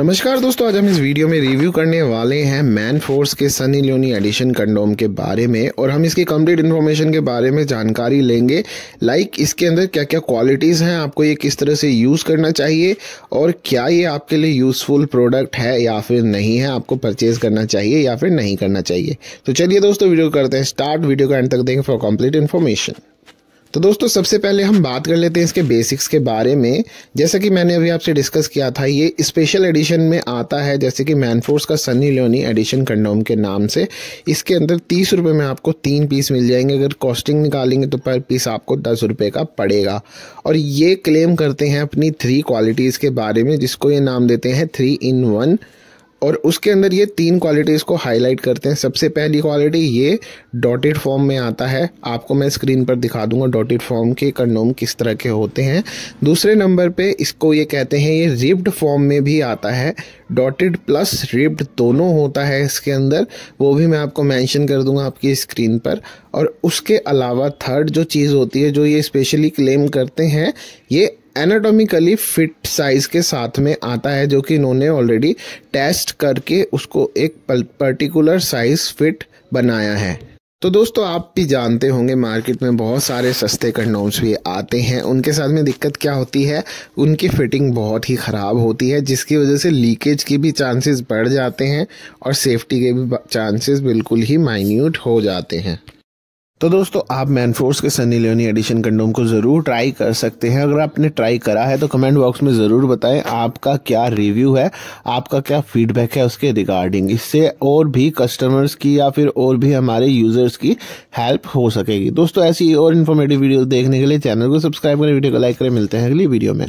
नमस्कार दोस्तों आज हम इस वीडियो में रिव्यू करने वाले हैं मैन फोर्स के सनी लियोनी एडिशन कंडोम के बारे में और हम इसकी कंप्लीट इन्फॉर्मेशन के बारे में जानकारी लेंगे लाइक इसके अंदर क्या क्या क्वालिटीज़ हैं आपको ये किस तरह से यूज़ करना चाहिए और क्या ये आपके लिए यूज़फुल प्रोडक्ट है या फिर नहीं है आपको परचेज़ करना चाहिए या फिर नहीं करना चाहिए तो चलिए दोस्तों वीडियो करते हैं स्टार्ट वीडियो का एंड तक देंगे फॉर कम्प्लीट इन्फॉर्मेशन तो दोस्तों सबसे पहले हम बात कर लेते हैं इसके बेसिक्स के बारे में जैसा कि मैंने अभी आपसे डिस्कस किया था ये स्पेशल एडिशन में आता है जैसे कि मैनफोर्स का सनी लियोनी एडिशन कंडोम के नाम से इसके अंदर तीस रुपये में आपको तीन पीस मिल जाएंगे अगर कॉस्टिंग निकालेंगे तो पर पीस आपको दस रुपये का पड़ेगा और ये क्लेम करते हैं अपनी थ्री क्वालिटीज़ के बारे में जिसको ये नाम देते हैं थ्री इन वन और उसके अंदर ये तीन क्वालिटीज़ को हाईलाइट करते हैं सबसे पहली क्वालिटी ये डॉटेड फॉर्म में आता है आपको मैं स्क्रीन पर दिखा दूंगा डॉटेड फॉर्म के कंडोम किस तरह के होते हैं दूसरे नंबर पे इसको ये कहते हैं ये रिब्ड फॉर्म में भी आता है डॉटेड प्लस रिब्ड दोनों होता है इसके अंदर वो भी मैं आपको मैंशन कर दूंगा आपकी स्क्रीन पर और उसके अलावा थर्ड जो चीज़ होती है जो ये स्पेशली क्लेम करते हैं ये एनाटॉमिकली फिट साइज के साथ में आता है जो कि इन्होंने ऑलरेडी टेस्ट करके उसको एक पर्टिकुलर साइज फिट बनाया है तो दोस्तों आप भी जानते होंगे मार्केट में बहुत सारे सस्ते कंडोम्स भी आते हैं उनके साथ में दिक्कत क्या होती है उनकी फिटिंग बहुत ही ख़राब होती है जिसकी वजह से लीकेज के भी चांसेस बढ़ जाते हैं और सेफ्टी के भी चांसेस बिल्कुल ही माइन्यूट हो जाते हैं तो दोस्तों आप मैनफोर्स के सनी लियोनी एडिशन कंडोम को ज़रूर ट्राई कर सकते हैं अगर आपने ट्राई करा है तो कमेंट बॉक्स में ज़रूर बताएं आपका क्या रिव्यू है आपका क्या फीडबैक है उसके रिगार्डिंग इससे और भी कस्टमर्स की या फिर और भी हमारे यूज़र्स की हेल्प हो सकेगी दोस्तों ऐसी और इन्फॉर्मेटिव वीडियो देखने के लिए चैनल को सब्सक्राइब करें वीडियो को लाइक करें मिलते हैं अगली वीडियो में